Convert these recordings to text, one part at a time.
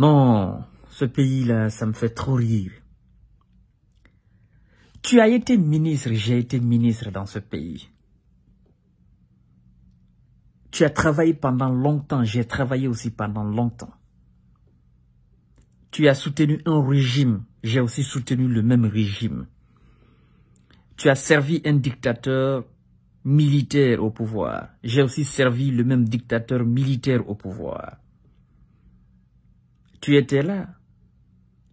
Non, ce pays-là, ça me fait trop rire. Tu as été ministre, j'ai été ministre dans ce pays. Tu as travaillé pendant longtemps, j'ai travaillé aussi pendant longtemps. Tu as soutenu un régime, j'ai aussi soutenu le même régime. Tu as servi un dictateur militaire au pouvoir, j'ai aussi servi le même dictateur militaire au pouvoir. Tu étais là.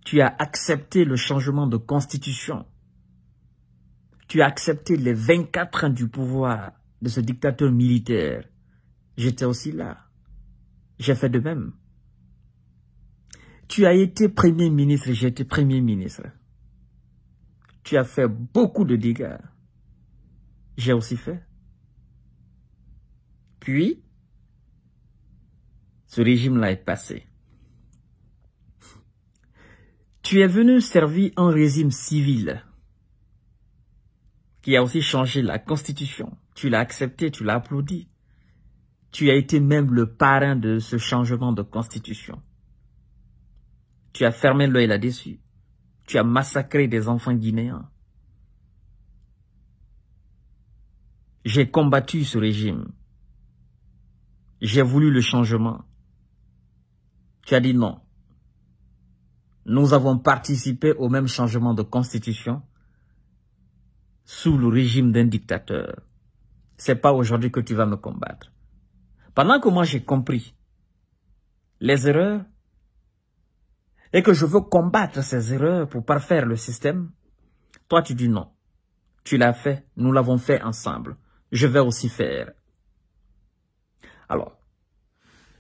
Tu as accepté le changement de constitution. Tu as accepté les 24 ans du pouvoir de ce dictateur militaire. J'étais aussi là. J'ai fait de même. Tu as été premier ministre, j'ai été premier ministre. Tu as fait beaucoup de dégâts. J'ai aussi fait. Puis, ce régime-là est passé. Tu es venu servir un régime civil qui a aussi changé la constitution. Tu l'as accepté, tu l'as applaudi. Tu as été même le parrain de ce changement de constitution. Tu as fermé l'œil là-dessus. Tu as massacré des enfants guinéens. J'ai combattu ce régime. J'ai voulu le changement. Tu as dit non nous avons participé au même changement de constitution sous le régime d'un dictateur. C'est pas aujourd'hui que tu vas me combattre. Pendant que moi j'ai compris les erreurs et que je veux combattre ces erreurs pour parfaire le système, toi tu dis non. Tu l'as fait, nous l'avons fait ensemble. Je vais aussi faire. Alors,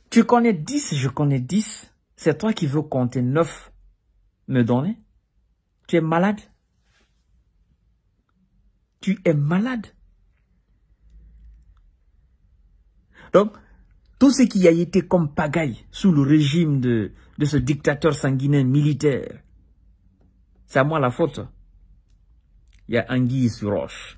tu connais dix, je connais dix, C'est toi qui veux compter neuf me donner Tu es malade Tu es malade Donc, tout ce qui a été comme pagaille sous le régime de, de ce dictateur sanguinaire militaire, c'est à moi la faute. Il y a Anguille sur roche.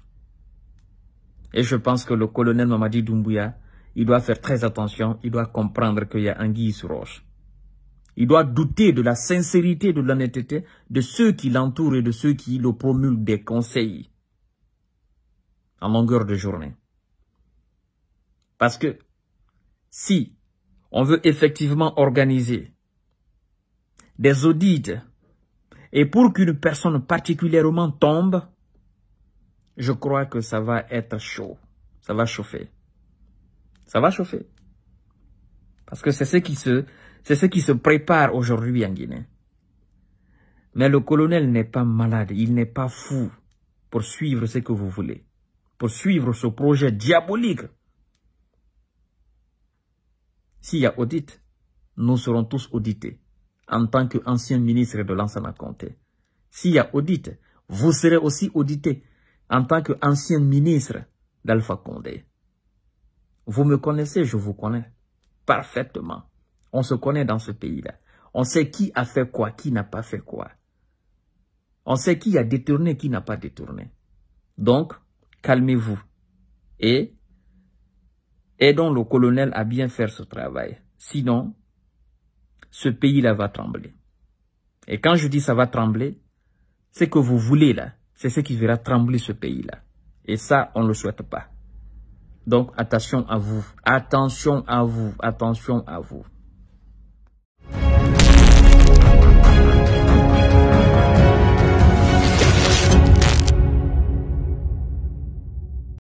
Et je pense que le colonel Mamadi Doumbouya, il doit faire très attention, il doit comprendre qu'il y a Anguille sur roche. Il doit douter de la sincérité, de l'honnêteté de ceux qui l'entourent et de ceux qui le promulguent des conseils en longueur de journée. Parce que si on veut effectivement organiser des audits et pour qu'une personne particulièrement tombe, je crois que ça va être chaud. Ça va chauffer. Ça va chauffer. Parce que c'est ce qui se c'est ce qui se prépare aujourd'hui en Guinée. Mais le colonel n'est pas malade, il n'est pas fou pour suivre ce que vous voulez, pour suivre ce projet diabolique. S'il y a audit, nous serons tous audités en tant qu'ancien ministre de l'Ansana Comté. S'il y a audit, vous serez aussi audité en tant qu'ancien ministre d'Alpha Condé. Vous me connaissez, je vous connais parfaitement. On se connaît dans ce pays-là. On sait qui a fait quoi, qui n'a pas fait quoi. On sait qui a détourné, qui n'a pas détourné. Donc, calmez-vous et aidons le colonel à bien faire ce travail. Sinon, ce pays-là va trembler. Et quand je dis ça va trembler, c'est que vous voulez là, c'est ce qui verra trembler ce pays-là. Et ça, on ne le souhaite pas. Donc, attention à vous. Attention à vous. Attention à vous.